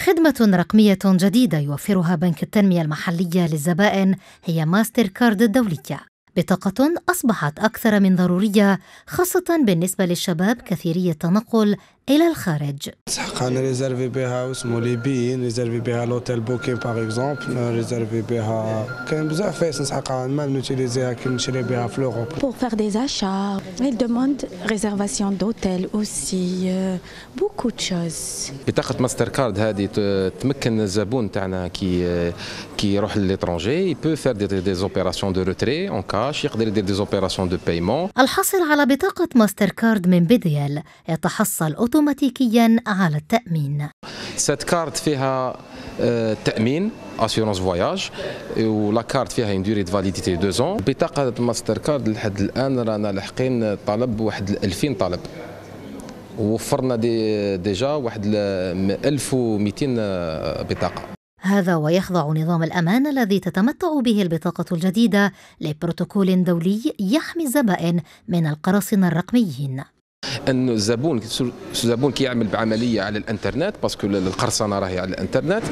خدمة رقمية جديدة يوفرها بنك التنمية المحلية للزبائن هي ماستر كارد الدولية بطاقة أصبحت أكثر من ضرورية خاصة بالنسبة للشباب كثيري التنقل إلى الخارج. حقا ريزيرفي بها اسمه ليبيين ريزيرفي بها لوتيل بوكين باغ اكزومبل ريزيرفي بها كاين بزاف فيس نسحقها ما نوتيليزيها كي نشري بها في لوروب. بور فار دي زاشا، ils دوموند ريزيرفاسيون دوتيل أوسي بوكو تشوز. بطاقة ماستر كارد هذه تمكن الزبون تاعنا كي كي يروح للترونجي يبو فار دي زوبيراسيون دو روتري اون كار كاش يقدر يدير دي زوبيراسيون دو بايمون الحاصل على بطاقة ماستر كارد من بيديال يتحصل أوتوماتيكيا على التأمين سات كارد فيها آه، تأمين اسيورونس فواياج ولا كارت فيها اون ديوري فاليديتي دو زون بطاقه ماستر كارد لحد الان رانا لاحقين طلب واحد 2000 طلب وفرنا دي ديجا واحد 1200 آه، بطاقه هذا ويخضع نظام الأمان الذي تتمتع به البطاقة الجديدة لبروتوكول دولي يحمي الزبائن من القراصنة الرقميين أن الزبون الزبون كيعمل بعمليه على الانترنت باسكو القرصنه راهي على الانترنت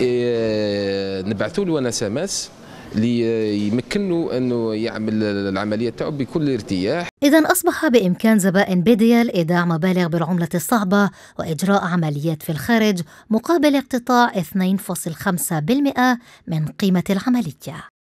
إيه نبعثوا له أنا اس ليمكنه انه يعمل العمليه تاعو بكل ارتياح اذا اصبح بامكان زبائن بيديال ايداع مبالغ بالعمله الصعبه واجراء عمليات في الخارج مقابل اقتطاع 2.5% من قيمه العمليه